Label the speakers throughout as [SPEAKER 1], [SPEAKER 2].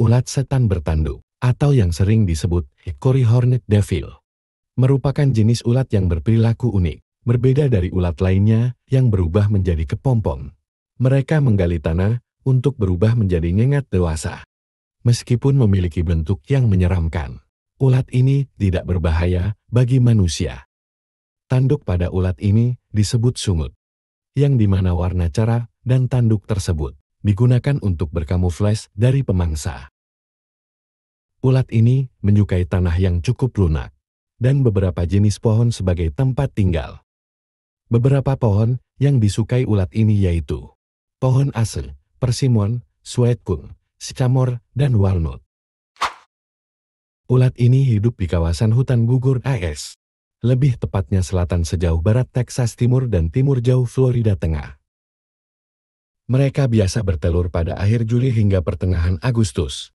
[SPEAKER 1] ulat setan bertanduk, atau yang sering disebut Hickory Hornet Devil, merupakan jenis ulat yang berperilaku unik, berbeda dari ulat lainnya yang berubah menjadi kepompong. Mereka menggali tanah untuk berubah menjadi nyengat dewasa. Meskipun memiliki bentuk yang menyeramkan, ulat ini tidak berbahaya bagi manusia. Tanduk pada ulat ini disebut sungut, yang dimana warna cara dan tanduk tersebut digunakan untuk berkamuflase dari pemangsa. Ulat ini menyukai tanah yang cukup lunak dan beberapa jenis pohon sebagai tempat tinggal. Beberapa pohon yang disukai ulat ini yaitu pohon asel, persimmon, suetkung, sycamore, dan walnut. Ulat ini hidup di kawasan hutan gugur AS lebih tepatnya selatan sejauh barat Texas Timur dan timur jauh Florida Tengah. Mereka biasa bertelur pada akhir Juli hingga pertengahan Agustus.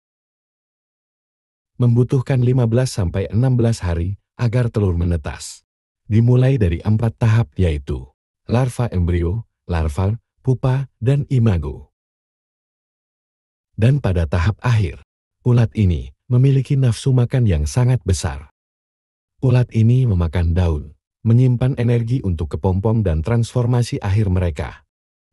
[SPEAKER 1] Membutuhkan 15-16 hari agar telur menetas. Dimulai dari empat tahap yaitu larva embrio, larva, pupa, dan imago. Dan pada tahap akhir, ulat ini memiliki nafsu makan yang sangat besar. Ulat ini memakan daun, menyimpan energi untuk kepompong dan transformasi akhir mereka.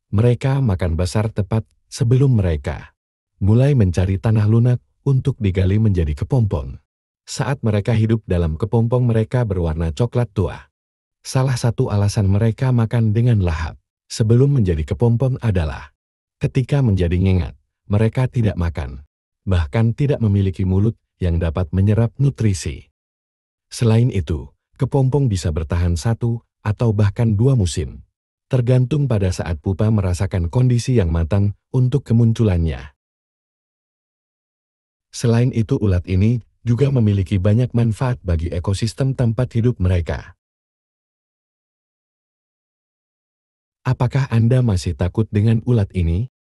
[SPEAKER 1] Mereka makan besar tepat sebelum mereka mulai mencari tanah lunak untuk digali menjadi kepompong. Saat mereka hidup dalam kepompong mereka berwarna coklat tua. Salah satu alasan mereka makan dengan lahap sebelum menjadi kepompong adalah ketika menjadi ngengat mereka tidak makan, bahkan tidak memiliki mulut yang dapat menyerap nutrisi. Selain itu, kepompong bisa bertahan satu atau bahkan dua musim tergantung pada saat pupa merasakan kondisi yang matang untuk kemunculannya. Selain itu ulat ini juga memiliki banyak manfaat bagi ekosistem tempat hidup mereka. Apakah Anda masih takut dengan ulat ini?